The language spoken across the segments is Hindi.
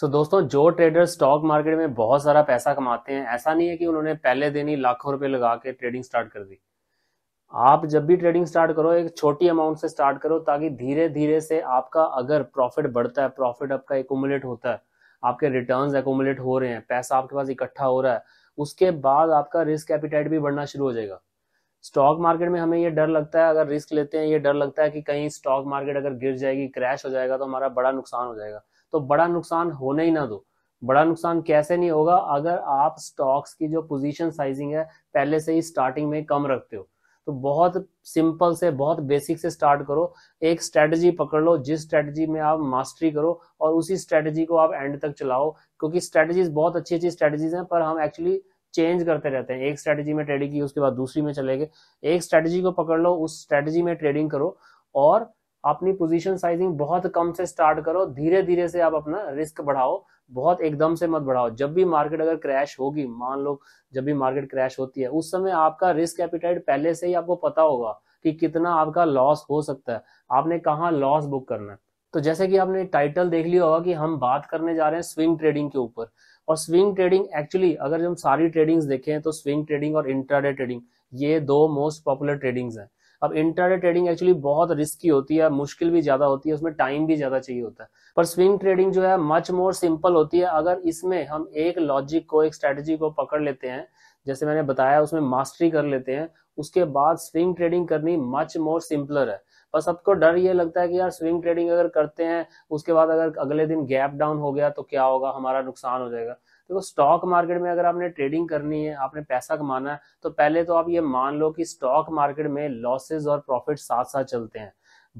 सो so, दोस्तों जो ट्रेडर स्टॉक मार्केट में बहुत सारा पैसा कमाते हैं ऐसा नहीं है कि उन्होंने पहले दिन ही लाखों रुपए लगा के ट्रेडिंग स्टार्ट कर दी आप जब भी ट्रेडिंग स्टार्ट करो एक छोटी अमाउंट से स्टार्ट करो ताकि धीरे धीरे से आपका अगर प्रॉफिट बढ़ता है प्रॉफिट आपका एकोमुलेट होता है आपके रिटर्न एकोमुलेट हो रहे हैं पैसा आपके पास इकट्ठा हो रहा है उसके बाद आपका रिस्क एपिटाइट भी बढ़ना शुरू हो जाएगा स्टॉक मार्केट में हमें ये डर लगता है अगर रिस्क लेते हैं ये डर लगता है कि कहीं स्टॉक मार्केट अगर गिर जाएगी क्रैश हो जाएगा तो हमारा बड़ा नुकसान हो जाएगा तो बड़ा नुकसान होने ही ना दो बड़ा नुकसान कैसे नहीं होगा अगर आप स्टॉक्स की जो पोजीशन साइजिंग है पहले से ही स्टार्टिंग में कम रखते हो तो बहुत सिंपल से बहुत बेसिक से स्टार्ट करो एक स्ट्रेटजी पकड़ लो जिस स्ट्रेटजी में आप मास्टरी करो और उसी स्ट्रेटजी को आप एंड तक चलाओ क्योंकि स्ट्रेटजीज बहुत अच्छी अच्छी स्ट्रेटजीज हैं पर हम एक्चुअली चेंज करते रहते हैं एक स्ट्रेटजी में ट्रेडिंग की उसके बाद दूसरी में चले गए एक स्ट्रेटजी को पकड़ लो उस स्ट्रेटजी में ट्रेडिंग करो और अपनी पोजीशन साइजिंग बहुत कम से स्टार्ट करो धीरे धीरे से आप अपना रिस्क बढ़ाओ बहुत एकदम से मत बढ़ाओ जब भी मार्केट अगर क्रैश होगी मान लो जब भी मार्केट क्रैश होती है उस समय आपका रिस्क एपिटाइट पहले से ही आपको पता होगा कि कितना आपका लॉस हो सकता है आपने कहा लॉस बुक करना है तो जैसे कि आपने टाइटल देख लिया होगा कि हम बात करने जा रहे हैं स्विंग ट्रेडिंग के ऊपर और स्विंग ट्रेडिंग एक्चुअली अगर हम सारी ट्रेडिंग्स देखें तो स्विंग ट्रेडिंग और इंट्राडे ट्रेडिंग ये दो मोस्ट पॉपुलर ट्रेडिंग्स हैं अब इंटर ट्रेडिंग एक्चुअली बहुत रिस्की होती है मुश्किल भी ज्यादा होती है उसमें टाइम भी ज्यादा चाहिए होता है पर स्विंग ट्रेडिंग जो है मच मोर सिंपल होती है अगर इसमें हम एक लॉजिक को एक स्ट्रेटेजी को पकड़ लेते हैं जैसे मैंने बताया उसमें मास्टरी कर लेते हैं उसके बाद स्विंग ट्रेडिंग करनी मच मोर सिंपलर है पर सबको डर ये लगता है कि यार स्विंग ट्रेडिंग अगर करते हैं उसके बाद अगर अगले दिन गैप डाउन हो गया तो क्या होगा हमारा नुकसान हो जाएगा देखो स्टॉक मार्केट में अगर आपने ट्रेडिंग करनी है आपने पैसा कमाना है तो पहले तो आप ये मान लो कि स्टॉक मार्केट में लॉसेज और प्रॉफिट साथ साथ चलते हैं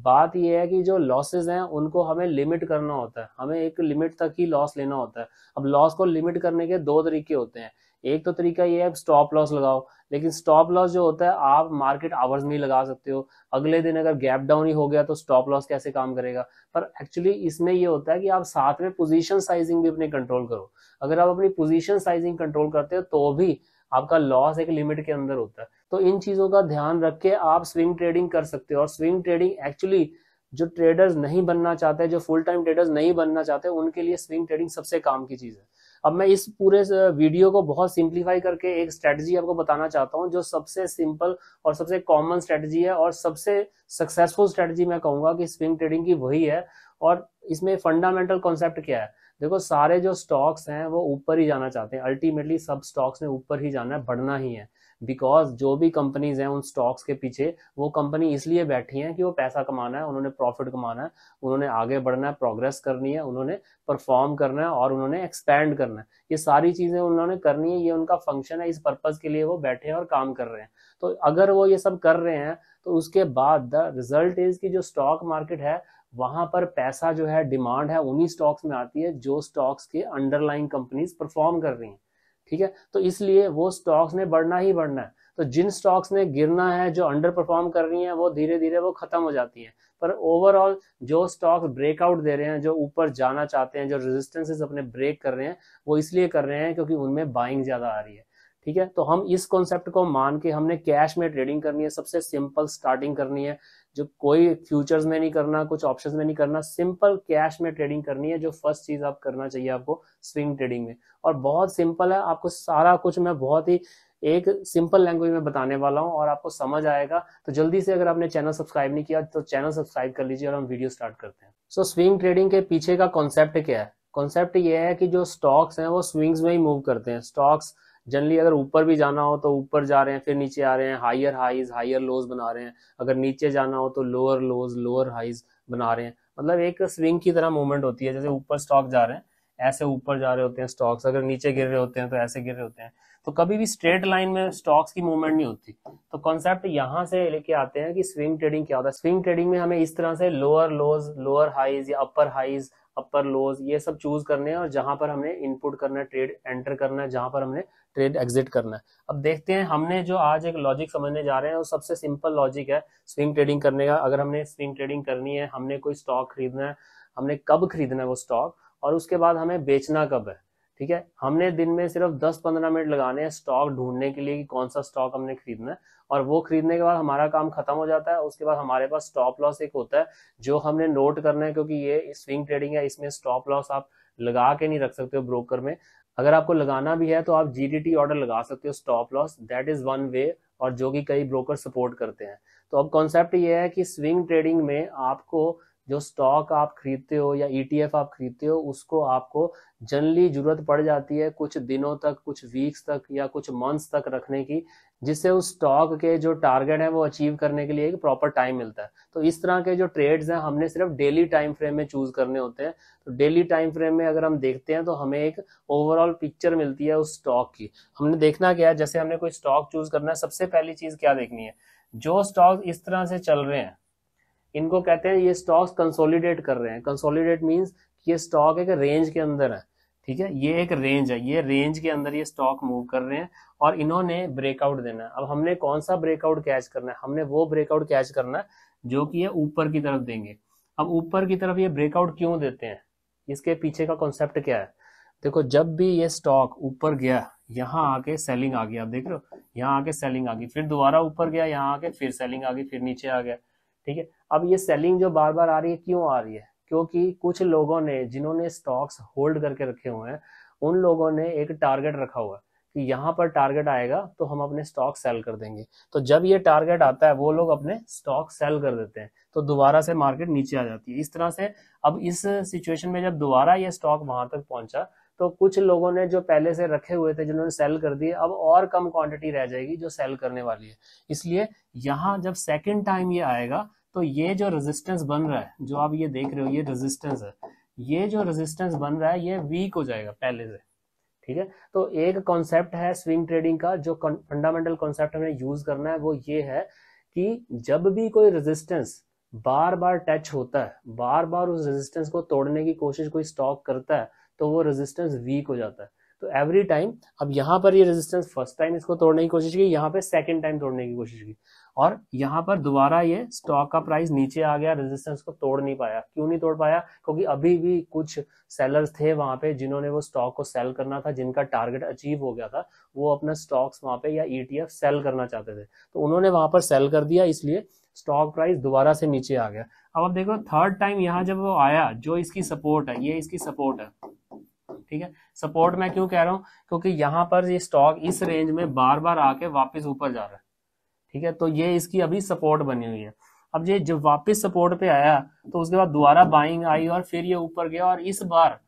बात यह है कि जो लॉसेज हैं उनको हमें लिमिट करना होता है हमें एक लिमिट तक ही लॉस लेना होता है अब लॉस को लिमिट करने के दो तरीके होते हैं एक तो तरीका ये है स्टॉप लॉस लगाओ लेकिन स्टॉप लॉस जो होता है आप मार्केट आवर्स में ही लगा सकते हो अगले दिन अगर गैप डाउन ही हो गया तो स्टॉप लॉस कैसे काम करेगा पर एक्चुअली इसमें ये होता है कि आप साथ में पोजीशन साइजिंग भी अपने कंट्रोल करो अगर आप अपनी पोजीशन साइजिंग कंट्रोल करते हो तो भी आपका लॉस एक लिमिट के अंदर होता है तो इन चीजों का ध्यान रख के आप स्विंग ट्रेडिंग कर सकते हो और स्विंग ट्रेडिंग एक्चुअली जो ट्रेडर्स नहीं बनना चाहते जो फुल टाइम ट्रेडर्स नहीं बनना चाहते उनके लिए स्विंग ट्रेडिंग सबसे काम की चीज है अब मैं इस पूरे वीडियो को बहुत सिंप्लीफाई करके एक स्ट्रेटजी आपको बताना चाहता हूँ जो सबसे सिंपल और सबसे कॉमन स्ट्रेटजी है और सबसे सक्सेसफुल स्ट्रेटजी मैं कहूंगा कि स्विंग ट्रेडिंग की वही है और इसमें फंडामेंटल कॉन्सेप्ट क्या है देखो सारे जो स्टॉक्स हैं वो ऊपर ही जाना चाहते हैं अल्टीमेटली सब स्टॉक्स में ऊपर ही जाना है बढ़ना ही है बिकॉज जो भी कंपनीज हैं उन स्टॉक्स के पीछे वो कंपनी इसलिए बैठी हैं कि वो पैसा कमाना है उन्होंने प्रॉफिट कमाना है उन्होंने आगे बढ़ना है प्रोग्रेस करनी है उन्होंने परफॉर्म करना है और उन्होंने एक्सपैंड करना है ये सारी चीज़ें उन्होंने करनी है ये उनका फंक्शन है इस पर्पज़ के लिए वो बैठे हैं और काम कर रहे हैं तो अगर वो ये सब कर रहे हैं तो उसके बाद द रिजल्ट इज़ की जो स्टॉक मार्केट है वहां पर पैसा जो है डिमांड है उन्हीं स्टॉक्स में आती है जो स्टॉक्स के अंडरलाइन कंपनीज परफॉर्म कर रही हैं ठीक है तो इसलिए वो स्टॉक्स ने बढ़ना ही बढ़ना है तो जिन स्टॉक्स ने गिरना है जो अंडर परफॉर्म कर रही हैं वो धीरे धीरे वो खत्म हो जाती हैं पर ओवरऑल जो स्टॉक्स ब्रेकआउट दे रहे हैं जो ऊपर जाना चाहते हैं जो रेजिस्टेंसेस अपने ब्रेक कर रहे हैं वो इसलिए कर रहे हैं क्योंकि उनमें बाइंग ज़्यादा आ रही है ठीक है तो हम इस कॉन्सेप्ट को मान के हमने कैश में ट्रेडिंग करनी है सबसे सिंपल स्टार्टिंग करनी है जो कोई फ्यूचर्स में नहीं करना कुछ ऑप्शंस में नहीं करना सिंपल कैश में ट्रेडिंग करनी है जो फर्स्ट चीज आप करना चाहिए आपको स्विंग ट्रेडिंग में और बहुत सिंपल है आपको सारा कुछ मैं बहुत ही एक सिंपल लैंग्वेज में बताने वाला हूँ और आपको समझ आएगा तो जल्दी से अगर आपने चैनल सब्सक्राइब नहीं किया तो चैनल सब्सक्राइब कर लीजिए और हम वीडियो स्टार्ट करते हैं सो स्विंग ट्रेडिंग के पीछे का कॉन्सेप्ट क्या है कॉन्सेप्ट ये है कि जो स्टॉक्स हैं वो स्विंग्स में ही मूव करते हैं स्टॉक्स जनरली अगर ऊपर भी जाना हो तो ऊपर जा रहे हैं फिर नीचे आ रहे हैं हायर हाइज हायर लोज बना रहे हैं अगर नीचे जाना हो तो लोअर लोज लोअर हाइज बना रहे हैं मतलब एक स्विंग की तरह मूवमेंट होती है जैसे ऊपर स्टॉक जा रहे हैं ऐसे ऊपर जा रहे होते हैं स्टॉक्स अगर नीचे गिर रहे होते हैं तो ऐसे गिर रहे होते हैं तो कभी भी स्ट्रेट लाइन में स्टॉक्स की मूवमेंट नहीं होती तो कॉन्सेप्ट यहाँ से लेके आते हैं कि स्विंग ट्रेडिंग क्या होता है स्विंग ट्रेडिंग में हमें इस तरह से लोअर लोज लोअर हाइज या अपर हाइज अपर लोज ये सब चूज करने हैं और जहां पर हमने इनपुट करना है ट्रेड एंटर करना है जहां पर हमने ट्रेड एग्जिट करना है अब देखते हैं हमने जो आज एक लॉजिक समझने जा रहे हैं वो सबसे सिंपल लॉजिक है स्विंग ट्रेडिंग करने का अगर हमने स्विंग ट्रेडिंग करनी है हमने कोई स्टॉक खरीदना है हमने कब खरीदना है वो स्टॉक और उसके बाद हमें बेचना कब है ठीक है हमने दिन में सिर्फ 10-15 मिनट लगाने हैं स्टॉक ढूंढने के लिए कि कौन सा स्टॉक हमने खरीदना है और वो खरीदने के बाद हमारा काम खत्म हो जाता है उसके बाद हमारे पास स्टॉप लॉस एक होता है जो हमने नोट करना है क्योंकि ये स्विंग ट्रेडिंग है इसमें स्टॉप लॉस आप लगा के नहीं रख सकते हो ब्रोकर में अगर आपको लगाना भी है तो आप जीडीटी ऑर्डर लगा सकते हो stop loss that is one way और जो कि कई ब्रोकर सपोर्ट करते हैं तो अब कॉन्सेप्ट ये है कि स्विंग ट्रेडिंग में आपको जो स्टॉक आप खरीदते हो या ईटीएफ e आप खरीदते हो उसको आपको जनरली जरूरत पड़ जाती है कुछ दिनों तक कुछ वीक्स तक या कुछ मंथ्स तक रखने की जिससे उस स्टॉक के जो टारगेट है वो अचीव करने के लिए एक प्रॉपर टाइम मिलता है तो इस तरह के जो ट्रेड्स हैं हमने सिर्फ डेली टाइम फ्रेम में चूज करने होते हैं तो डेली टाइम फ्रेम में अगर हम देखते हैं तो हमें एक ओवरऑल पिक्चर मिलती है उस स्टॉक की हमने देखना क्या है जैसे हमने कोई स्टॉक चूज करना है सबसे पहली चीज क्या देखनी है जो स्टॉक इस तरह से चल रहे हैं इनको कहते हैं ये स्टॉक्स कंसोलिडेट कर रहे हैं कंसोलिडेट मीन्स ये स्टॉक एक रेंज के अंदर है ठीक है ये एक रेंज है ये रेंज के अंदर ये स्टॉक मूव कर रहे हैं और इन्होंने ब्रेकआउट देना है अब हमने कौन सा ब्रेकआउट कैच करना है हमने वो ब्रेकआउट कैच करना है जो कि ये ऊपर की तरफ देंगे अब ऊपर की तरफ ये ब्रेकआउट क्यों देते हैं इसके पीछे का कॉन्सेप्ट क्या है देखो जब भी ये स्टॉक ऊपर गया यहाँ आके सेलिंग आ गई आप देख रहे हो यहाँ आके सेलिंग आ गई फिर दोबारा ऊपर गया यहाँ आके फिर सेलिंग आ गई फिर नीचे आ गया ठीक है अब ये सेलिंग जो बार बार आ रही है क्यों आ रही है क्योंकि कुछ लोगों ने जिन्होंने स्टॉक्स होल्ड करके रखे हुए हैं उन लोगों ने एक टारगेट रखा हुआ है कि यहाँ पर टारगेट आएगा तो हम अपने स्टॉक सेल कर देंगे तो जब ये टारगेट आता है वो लोग अपने स्टॉक सेल कर देते हैं तो दोबारा से मार्केट नीचे आ जाती है इस तरह से अब इस सिचुएशन में जब दोबारा ये स्टॉक वहां तक पहुंचा तो कुछ लोगों ने जो पहले से रखे हुए थे जिन्होंने सेल कर दिए अब और कम क्वांटिटी रह जाएगी जो सेल करने वाली है इसलिए यहाँ जब सेकेंड टाइम ये आएगा तो ये जो रेजिस्टेंस बन रहा है जो आप ये देख रहे हो ये रेजिस्टेंस है ये जो रेजिस्टेंस बन रहा है ये वीक हो जाएगा पहले से ठीक है तो एक कॉन्सेप्ट है स्विंग ट्रेडिंग का जो फंडामेंटल कॉन्सेप्ट हमें यूज करना है वो ये है कि जब भी कोई रेजिस्टेंस बार बार टच होता है बार बार उस रेजिस्टेंस को तोड़ने की कोशिश कोई स्टॉक करता है तो वो रेजिस्टेंस वीक हो जाता है तो एवरी टाइम अब यहाँ पर ये रेजिस्टेंस फर्स्ट टाइम इसको तोड़ने की कोशिश की यहाँ पे सेकेंड टाइम तोड़ने की कोशिश की और यहाँ पर दोबारा ये स्टॉक का प्राइस नीचे आ गया रेजिस्टेंस को तोड़ नहीं पाया क्यों नहीं तोड़ पाया क्योंकि अभी भी कुछ सेलर्स थे वहां पे जिन्होंने वो स्टॉक को सेल करना था जिनका टारगेट अचीव हो गया था वो अपना स्टॉक्स वहां पे या ईटीएफ e सेल करना चाहते थे तो उन्होंने वहां पर सेल कर दिया इसलिए स्टॉक प्राइस दोबारा से नीचे आ गया अब आप देखो थर्ड टाइम यहाँ जब वो आया जो इसकी सपोर्ट है ये इसकी सपोर्ट है ठीक है सपोर्ट मैं क्यों कह रहा हूं क्योंकि यहां पर ये स्टॉक इस रेंज में बार बार आके वापस ऊपर जा रहा है ठीक है तो ये इसकी अभी सपोर्ट बनी हुई है अब ये जब वापस सपोर्ट पे आया तो उसके बाद दोबारा बाइंग आई और फिर ये ऊपर गया और इस बार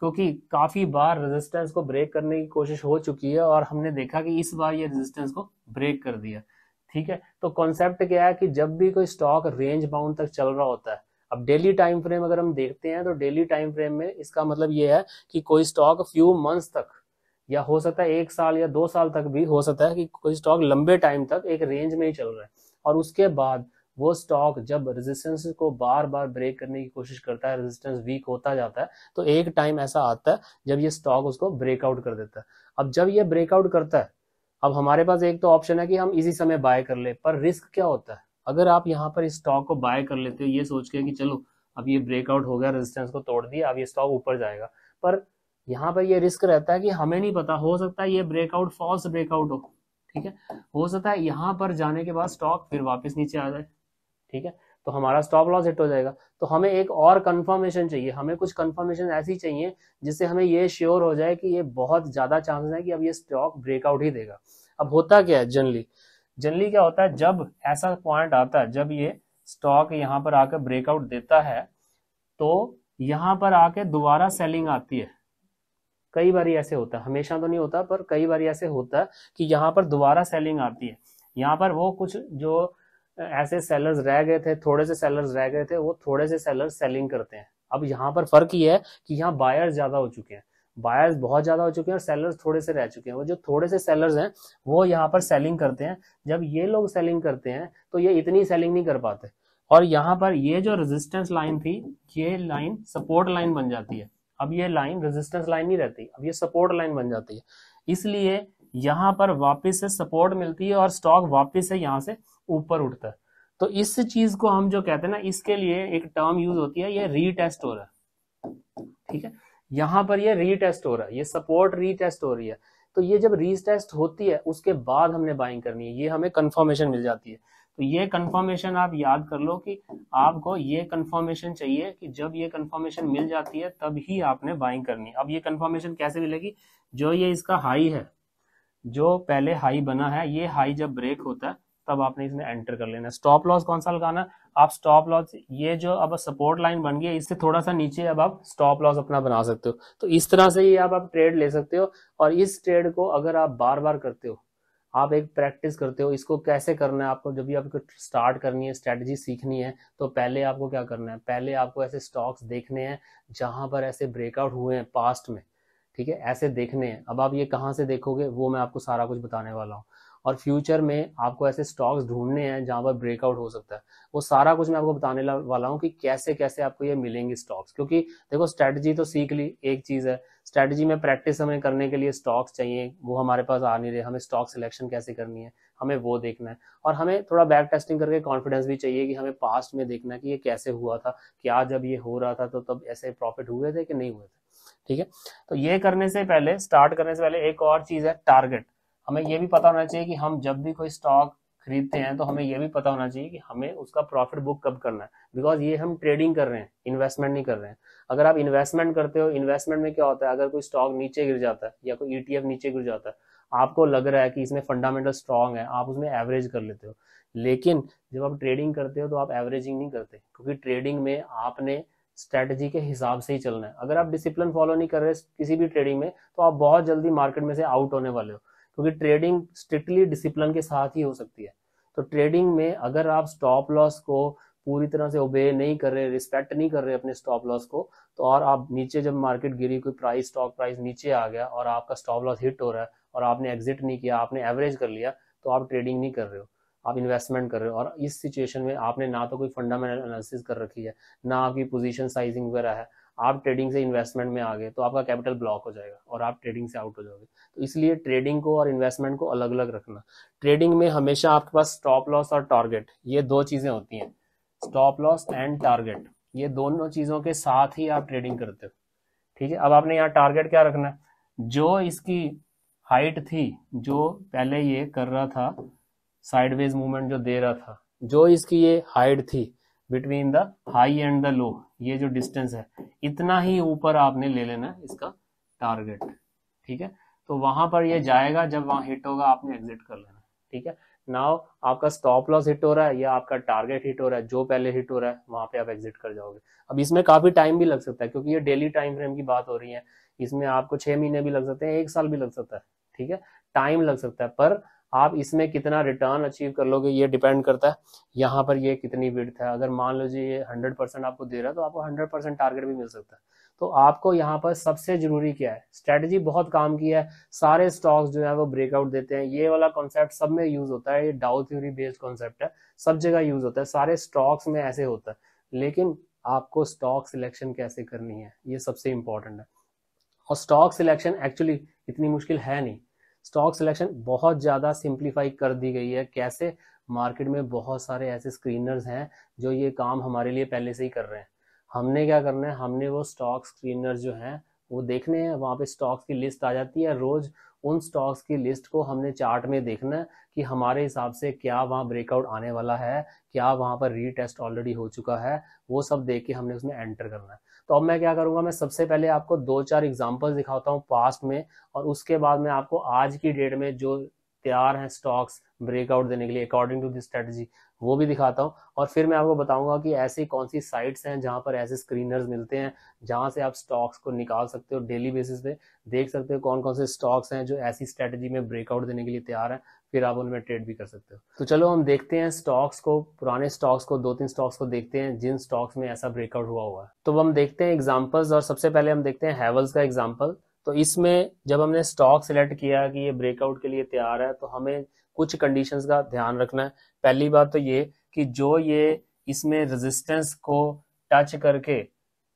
क्योंकि काफी बार रेजिस्टेंस को ब्रेक करने की कोशिश हो चुकी है और हमने देखा कि इस बार ये रेजिस्टेंस को ब्रेक कर दिया ठीक है तो कॉन्सेप्ट क्या है कि जब भी कोई स्टॉक रेंज बाउंड तक चल रहा होता है अब डेली टाइम फ्रेम अगर हम देखते हैं तो डेली टाइम फ्रेम में इसका मतलब ये है कि कोई स्टॉक फ्यू मंथ्स तक या हो सकता है एक साल या दो साल तक भी हो सकता है कि कोई स्टॉक लंबे टाइम तक एक रेंज में ही चल रहा है और उसके बाद वो स्टॉक जब रेजिस्टेंस को बार बार ब्रेक करने की कोशिश करता है रेजिस्टेंस वीक होता जाता है तो एक टाइम ऐसा आता है जब ये स्टॉक उसको ब्रेकआउट कर देता है अब जब ये ब्रेकआउट करता है अब हमारे पास एक तो ऑप्शन है कि हम इसी समय बाय कर ले पर रिस्क क्या होता है अगर आप यहाँ पर स्टॉक को बाय कर लेते हो ये सोच के कि चलो अब ये ब्रेकआउट हो गया रेजिस्टेंस को तोड़ दिया अब ये स्टॉक ऊपर जाएगा पर यहाँ पर ये रिस्क रहता है कि हमें नहीं पता हो सकता है ये ब्रेकआउट फॉल्स ब्रेकआउट हो ठीक है हो सकता है यहाँ पर जाने के बाद स्टॉक फिर वापस नीचे आ जाए ठीक है तो हमारा स्टॉप लॉस हिट हो जाएगा तो हमें एक और कंफर्मेशन चाहिए हमें कुछ कंफर्मेशन ऐसी चाहिए जिससे हमें ये श्योर हो जाए कि ये बहुत ज्यादा चांसेस है कि अब ये स्टॉक ब्रेकआउट ही देगा अब होता क्या है जनरली जनरली क्या होता है जब ऐसा पॉइंट आता है जब ये स्टॉक यहाँ पर आकर ब्रेकआउट देता है तो यहाँ पर आके दोबारा सेलिंग आती है कई बार ऐसे होता है हमेशा तो नहीं होता पर कई बार ऐसे होता है कि यहाँ पर दोबारा सेलिंग आती है यहाँ पर वो कुछ जो ऐसे सेलर्स रह गए थे थोड़े से सेलर्स रह गए थे वो थोड़े से सेलर्स सेलिंग करते हैं अब यहाँ पर फर्क ये है कि यहाँ बायर्स ज्यादा हो चुके हैं बायर्स बहुत ज्यादा हो चुके हैं और सेलर्स थोड़े से रह चुके हैं वो जो थोड़े से सेलर्स हैं वो यहाँ पर सेलिंग करते हैं जब ये लोग सेलिंग करते हैं तो ये इतनी सेलिंग नहीं कर पाते और यहाँ पर ये जो रेजिस्टेंस लाइन थी ये लाइन सपोर्ट लाइन बन जाती है अब ये लाइन रेजिस्टेंस लाइन नहीं रहती अब ये सपोर्ट लाइन बन जाती है इसलिए यहाँ पर वापिस से सपोर्ट मिलती है और स्टॉक वापिस से यहाँ से ऊपर उठता है तो इस चीज को हम जो कहते हैं ना इसके लिए एक टर्म यूज होती है ये रीटेस्ट हो रहा है ठीक है यहाँ पर ये रीटेस्ट हो रहा है ये सपोर्ट रीटेस्ट हो रही है तो ये जब रीटेस्ट होती है उसके बाद हमने बाइंग करनी है ये हमें कंफर्मेशन मिल जाती है तो ये कंफर्मेशन आप याद कर लो कि आपको ये कंफर्मेशन चाहिए कि जब ये कंफर्मेशन मिल जाती है तब ही आपने बाइंग करनी है अब ये कंफर्मेशन कैसे मिलेगी जो ये इसका हाई है जो पहले हाई बना है ये हाई जब ब्रेक होता है तब आपने इसमें एंटर कर लेना स्टॉप लॉस कौन सा लगाना आप स्टॉप लॉस ये जो अब सपोर्ट लाइन बन गई इससे थोड़ा सा नीचे अब आप स्टॉप लॉस अपना बना सकते हो तो इस तरह से ये आप, आप ट्रेड ले सकते हो और इस ट्रेड को अगर आप बार बार करते हो आप एक प्रैक्टिस करते हो इसको कैसे करना है आपको जब भी आपको स्टार्ट करनी है स्ट्रेटजी सीखनी है तो पहले आपको क्या करना है पहले आपको ऐसे स्टॉक्स देखने हैं जहां पर ऐसे ब्रेकआउट हुए हैं पास्ट में ठीक है ऐसे देखने हैं अब आप ये कहाँ से देखोगे वो मैं आपको सारा कुछ बताने वाला हूँ और फ्यूचर में आपको ऐसे स्टॉक्स ढूंढने हैं जहां पर ब्रेकआउट हो सकता है वो सारा कुछ मैं आपको बताने वाला हूँ कि कैसे कैसे आपको ये मिलेंगे स्टॉक्स क्योंकि देखो स्ट्रैटेजी तो सीख ली एक चीज़ है स्ट्रैटेजी में प्रैक्टिस हमें करने के लिए स्टॉक्स चाहिए वो हमारे पास आ नहीं रहे हमें स्टॉक सिलेक्शन कैसे करनी है हमें वो देखना है और हमें थोड़ा बैक टेस्टिंग करके कॉन्फिडेंस भी चाहिए कि हमें पास्ट में देखना है कि ये कैसे हुआ था क्या जब ये हो रहा था तो तब ऐसे प्रॉफिट हुए थे कि नहीं हुए थे ठीक है तो ये करने से पहले स्टार्ट करने से पहले एक और चीज़ है टारगेट हमें यह भी पता होना चाहिए कि हम जब भी कोई स्टॉक खरीदते हैं तो हमें यह भी पता होना चाहिए कि हमें उसका प्रॉफिट बुक कब करना है बिकॉज ये हम ट्रेडिंग कर रहे हैं इन्वेस्टमेंट नहीं कर रहे हैं अगर आप इन्वेस्टमेंट करते हो इन्वेस्टमेंट में क्या होता है अगर कोई स्टॉक नीचे गिर जाता है या कोई ईटीएफ नीचे गिर जाता है आपको लग रहा है कि इसमें फंडामेंटल स्ट्रांग है आप उसमें एवरेज कर लेते हो लेकिन जब आप ट्रेडिंग करते हो तो आप एवरेजिंग नहीं करते क्योंकि ट्रेडिंग में आपने स्ट्रेटजी के हिसाब से ही चलना है अगर आप डिसिप्लिन फॉलो नहीं कर रहे किसी भी ट्रेडिंग में तो आप बहुत जल्दी मार्केट में से आउट होने वाले हो क्योंकि ट्रेडिंग स्ट्रिक्टली डिसिप्लिन के साथ ही हो सकती है तो ट्रेडिंग में अगर आप स्टॉप लॉस को पूरी तरह से ओबे नहीं कर रहे रिस्पेक्ट नहीं कर रहे अपने स्टॉप लॉस को तो और आप नीचे जब मार्केट गिरी कोई प्राइस स्टॉक प्राइस नीचे आ गया और आपका स्टॉप लॉस हिट हो रहा है और आपने एग्जिट नहीं किया आपने एवरेज कर लिया तो आप ट्रेडिंग नहीं कर रहे हो आप इन्वेस्टमेंट कर रहे हो और इस सिचुएशन में आपने ना तो कोई फंडामेंटल एनालिसिस कर रखी है ना आपकी पोजीशन साइजिंग वगैरह है आप ट्रेडिंग से इन्वेस्टमेंट में आ गए तो आपका कैपिटल ब्लॉक हो जाएगा और आप ट्रेडिंग से आउट हो जाओगे तो इसलिए ट्रेडिंग को और इन्वेस्टमेंट को अलग अलग रखना ट्रेडिंग में हमेशा आपके पास स्टॉप लॉस और टारगेट ये दो चीजें होती हैं स्टॉप लॉस एंड टारगेट ये दोनों चीजों के साथ ही आप ट्रेडिंग करते हो ठीक है अब आपने यहाँ टारगेट क्या रखना है जो इसकी हाइट थी जो पहले ये कर रहा था साइडवेज मूवमेंट जो दे रहा था जो इसकी ये हाइट थी between the high and the low ये जो डिस्टेंस है इतना ही ऊपर आपने ले लेना है इसका टारगेट ठीक है तो वहां पर ये जाएगा जब वहां हिट होगा आपने एग्जिट कर लेना ठीक है नाव आपका स्टॉप लॉस हिट हो रहा है या आपका टारगेट हिट हो रहा है जो पहले हिट हो रहा है वहां पे आप एग्जिट कर जाओगे अब इसमें काफी टाइम भी लग सकता है क्योंकि ये डेली टाइम फ्रेम की बात हो रही है इसमें आपको छह महीने भी लग सकते हैं एक साल भी लग सकता है ठीक है टाइम लग सकता है पर आप इसमें कितना रिटर्न अचीव कर लोगे ये डिपेंड करता है यहाँ पर ये कितनी विड्थ है अगर मान लो जी ये हंड्रेड परसेंट आपको दे रहा है तो आपको हंड्रेड परसेंट टारगेट भी मिल सकता है तो आपको यहाँ पर सबसे जरूरी क्या है स्ट्रेटजी बहुत काम की है सारे स्टॉक्स जो है वो ब्रेकआउट देते हैं ये वाला कॉन्सेप्ट सब में यूज होता है ये डाउ थ्योरी बेस्ड कॉन्सेप्ट है सब जगह यूज होता है सारे स्टॉक्स में ऐसे होता है लेकिन आपको स्टॉक सिलेक्शन कैसे करनी है ये सबसे इंपॉर्टेंट है और स्टॉक सिलेक्शन एक्चुअली इतनी मुश्किल है नहीं स्टॉक सिलेक्शन बहुत ज़्यादा सिंप्लीफाई कर दी गई है कैसे मार्केट में बहुत सारे ऐसे स्क्रीनर्स हैं जो ये काम हमारे लिए पहले से ही कर रहे हैं हमने क्या करना है हमने वो स्टॉक स्क्रीनर्स जो हैं वो देखने हैं वहाँ पे स्टॉक्स की लिस्ट आ जाती है रोज़ उन स्टॉक्स की लिस्ट को हमने चार्ट में देखना है कि हमारे हिसाब से क्या वहाँ ब्रेकआउट आने वाला है क्या वहाँ पर रीटेस्ट ऑलरेडी हो चुका है वो सब देख के हमने उसमें एंटर करना है तो अब मैं क्या करूंगा मैं सबसे पहले आपको दो चार एग्जाम्पल दिखाता हूँ पास्ट में और उसके बाद मैं आपको आज की डेट में जो तैयार हैं स्टॉक्स ब्रेकआउट देने के लिए अकॉर्डिंग टू दिस स्ट्रेटजी वो भी दिखाता हूँ और फिर मैं आपको बताऊंगा कि ऐसी कौन सी साइट्स हैं जहां पर ऐसे स्क्रीनर्स मिलते हैं जहां से आप स्टॉक्स को निकाल सकते हो डेली बेसिस पे देख सकते हो कौन कौन से स्टॉक्स हैं जो ऐसी स्ट्रेटजी में ब्रेकआउट देने के लिए तैयार हैं फिर आप उनमें ट्रेड भी कर सकते हो तो चलो हम देखते हैं स्टॉक्स को पुराने स्टॉक्स को दो तीन स्टॉक्स को देखते हैं जिन स्टॉक्स में ऐसा ब्रेकआउट हुआ हुआ है तो हम देखते हैं एग्जाम्पल्स और सबसे पहले हम देखते हैं हैवल्स का एग्जाम्पल तो इसमें जब हमने स्टॉक सिलेक्ट किया कि ये ब्रेकआउट के लिए तैयार है तो हमें कुछ कंडीशंस का ध्यान रखना है पहली बात तो ये कि जो ये इसमें रेजिस्टेंस को टच करके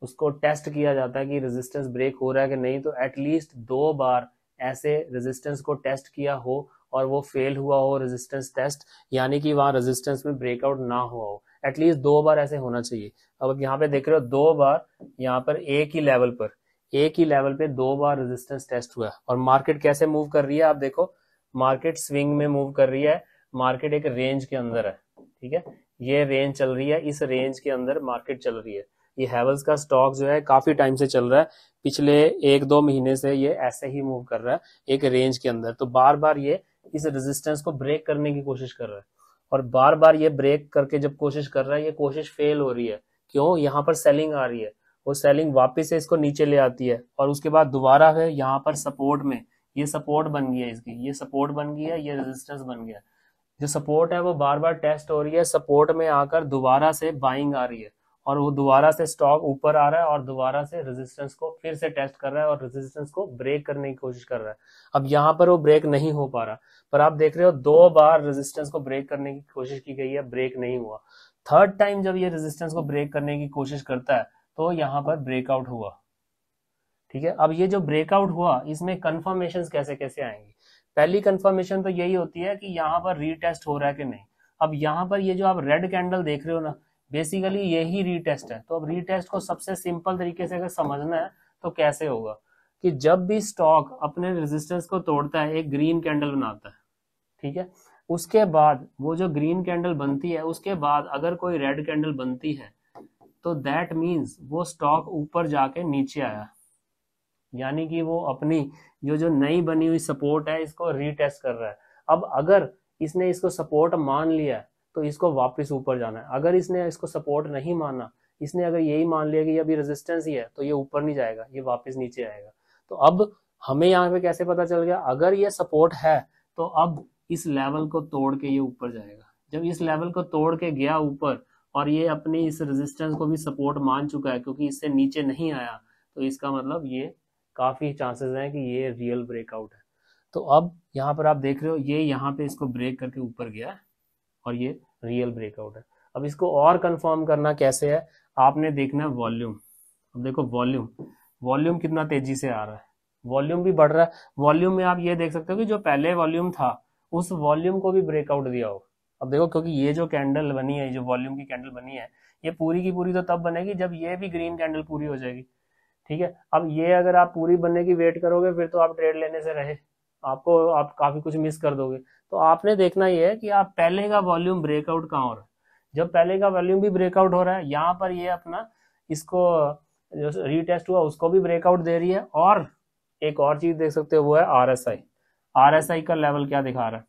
उसको टेस्ट किया जाता है कि रेजिस्टेंस ब्रेक हो रहा है कि नहीं तो एटलीस्ट दो बार ऐसे रेजिस्टेंस को टेस्ट किया हो और वो फेल हुआ हो रेजिस्टेंस टेस्ट यानी कि वहाँ रेजिस्टेंस में ब्रेकआउट ना हुआ हो एटलीस्ट दो बार ऐसे होना चाहिए अब यहाँ पे देख रहे हो दो बार यहाँ पर एक ही लेवल पर एक ही लेवल पे दो बार रेजिस्टेंस टेस्ट हुआ और मार्केट कैसे मूव कर रही है आप देखो मार्केट स्विंग में मूव कर रही है मार्केट एक रेंज के अंदर है ठीक है ये रेंज चल रही है इस रेंज के अंदर मार्केट चल रही है ये हैवल्स का स्टॉक जो है काफी टाइम से चल रहा है पिछले एक दो महीने से ये ऐसे ही मूव कर रहा है एक रेंज के अंदर तो बार बार ये इस रेजिस्टेंस को ब्रेक करने की कोशिश कर रहा है और बार बार ये ब्रेक करके जब कोशिश कर रहा है ये कोशिश फेल हो रही है क्यों यहाँ पर सेलिंग आ रही है वो सेलिंग वापस से इसको नीचे ले आती है और उसके बाद दोबारा है यहाँ पर सपोर्ट में ये सपोर्ट बन गया है इसकी ये सपोर्ट बन गया ये रेजिस्टेंस बन गया जो सपोर्ट है वो बार बार टेस्ट हो रही है सपोर्ट में आकर दोबारा से बाइंग आ रही है और वो दोबारा से स्टॉक ऊपर आ रहा है और दोबारा से रेजिस्टेंस को फिर से टेस्ट कर रहा है और रेजिस्टेंस को ब्रेक करने की कोशिश कर रहा है अब यहाँ पर वो ब्रेक नहीं हो पा रहा पर आप देख रहे हो दो बार रेजिस्टेंस को ब्रेक करने की कोशिश की गई है ब्रेक नहीं हुआ थर्ड टाइम जब ये रेजिस्टेंस को ब्रेक करने की कोशिश करता है तो यहां पर ब्रेकआउट हुआ ठीक है अब ये जो ब्रेकआउट हुआ इसमें कन्फर्मेशन कैसे कैसे आएंगे पहली कन्फर्मेशन तो यही होती है कि यहाँ पर रीटेस्ट हो रहा है कि नहीं अब यहाँ पर ये जो आप रेड कैंडल देख रहे हो ना बेसिकली यही रीटेस्ट है तो अब रीटेस्ट को सबसे सिंपल तरीके से अगर समझना है तो कैसे होगा कि जब भी स्टॉक अपने रेजिस्टेंस को तोड़ता है एक ग्रीन कैंडल बनाता है ठीक है उसके बाद वो जो ग्रीन कैंडल बनती है उसके बाद अगर कोई रेड कैंडल बनती है तो दैट मीन्स वो स्टॉक ऊपर जाके नीचे आया यानी कि वो अपनी जो जो नई बनी हुई सपोर्ट है इसको रीटेस्ट कर रहा है अब अगर इसने इसको सपोर्ट मान लिया तो इसको वापस ऊपर जाना है अगर इसने इसको सपोर्ट नहीं माना इसने अगर यही मान लिया कि ये अभी रेजिस्टेंस ही है तो ये ऊपर नहीं जाएगा ये वापस नीचे आएगा तो अब हमें यहाँ पे कैसे पता चल गया अगर ये सपोर्ट है तो अब इस लेवल को तोड़ के ये ऊपर जाएगा जब इस लेवल को तोड़ के गया ऊपर और ये अपनी इस रेजिस्टेंस को भी सपोर्ट मान चुका है क्योंकि इससे नीचे नहीं आया तो इसका मतलब ये काफ़ी चांसेस हैं कि ये रियल ब्रेकआउट है तो अब यहाँ पर आप देख रहे हो ये यहाँ पे इसको ब्रेक करके ऊपर गया है और ये रियल ब्रेकआउट है अब इसको और कंफर्म करना कैसे है आपने देखना है वॉल्यूम अब देखो वॉल्यूम वॉल्यूम कितना तेजी से आ रहा है वॉल्यूम भी बढ़ रहा है वॉल्यूम में आप ये देख सकते हो कि जो पहले वॉल्यूम था उस वॉल्यूम को भी ब्रेकआउट दिया हो अब देखो क्योंकि ये जो कैंडल बनी है जो वॉल्यूम की कैंडल बनी है ये पूरी की पूरी तो तब बनेगी जब ये भी ग्रीन कैंडल पूरी हो जाएगी ठीक है अब ये अगर आप पूरी बनने की वेट करोगे फिर तो आप ट्रेड लेने से रहे आपको आप काफी कुछ मिस कर दोगे तो आपने देखना ये है कि आप पहले का वॉल्यूम ब्रेकआउट कहाँ हो रहा है जब पहले का वॉल्यूम भी ब्रेकआउट हो रहा है यहाँ पर ये अपना इसको जो रीटेस्ट हुआ उसको भी ब्रेकआउट दे रही है और एक और चीज देख सकते हो वो है R S I R S I का लेवल क्या दिखा रहा है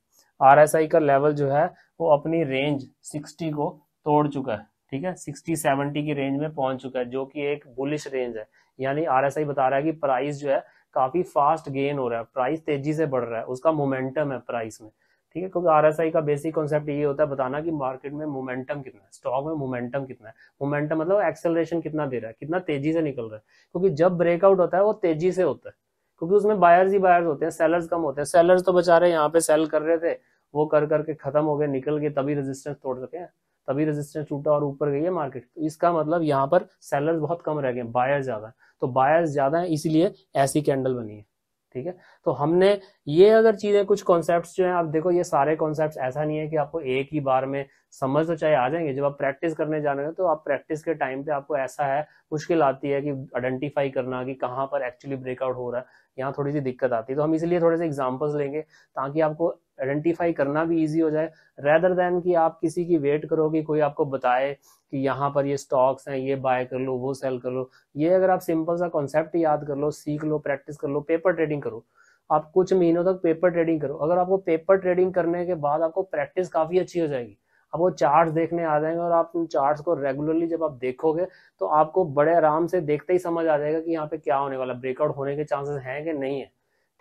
आरएसआई का लेवल जो है वो अपनी रेंज 60 को तोड़ चुका है ठीक है 60 70 की रेंज में पहुंच चुका है जो कि एक बुलिश रेंज है यानी आरएसआई बता रहा है कि प्राइस जो है काफी फास्ट गेन हो रहा है प्राइस तेजी से बढ़ रहा है उसका मोमेंटम है प्राइस में ठीक है क्योंकि आरएसआई का बेसिक कॉन्सेप्ट ये होता है बताना कि मार्केट में मोमेंटम कितना है स्टॉक में मोमेंटम कितना है मोमेंटम मतलब एक्सेलरेशन कितना दे रहा है कितना तेजी से निकल रहा है क्योंकि जब ब्रेकआउट होता है वो तेजी से होता है क्योंकि उसमें बायर्स ही बायर्स होते हैं सेलर्स कम होते हैं सेलर्स तो बेचारे यहाँ पे सेल कर रहे थे वो कर करके खत्म हो गए निकल गए तभी रेजिस्टेंस तोड़ सके तभी रेजिस्टेंस टूटा और ऊपर गई है मार्केट तो इसका मतलब यहाँ पर सेलर्स बहुत कम रह गए बायर्स ज्यादा तो बायर्स ज्यादा है इसीलिए ऐसी कैंडल बनी है ठीक है तो हमने ये अगर चीजें कुछ कॉन्सेप्ट जो है आप देखो ये सारे कॉन्सेप्ट ऐसा नहीं है कि आपको एक ही बार में समझ तो चाहे आ जाएंगे जब आप प्रैक्टिस करने जा रहे हो तो आप प्रैक्टिस के टाइम पे आपको ऐसा है मुश्किल आती है कि आइडेंटिफाई करना कि कहाँ पर एक्चुअली ब्रेकआउट हो रहा है यहाँ थोड़ी सी दिक्कत आती है तो हम इसलिए थोड़े से एग्जाम्पल्स लेंगे ताकि आपको आइडेंटिफाई करना भी ईजी हो जाए रेदर देन कि आप किसी की वेट करो कि कोई आपको बताए कि यहाँ पर ये स्टॉक्स हैं ये बाय कर लो वो सेल कर लो ये अगर आप सिंपल सा कॉन्सेप्ट याद कर लो सीख लो प्रैक्टिस कर लो पेपर ट्रेडिंग करो आप कुछ महीनों तक पेपर ट्रेडिंग करो अगर आपको पेपर ट्रेडिंग करने के बाद आपको प्रैक्टिस काफ़ी अच्छी हो जाएगी अब वो चार्ट्स देखने आ जाएंगे और आप उन चार्ट्स को रेगुलरली जब आप देखोगे तो आपको बड़े आराम से देखते ही समझ आ जाएगा कि यहाँ पे क्या होने वाला ब्रेकआउट होने के चांसेस हैं कि नहीं है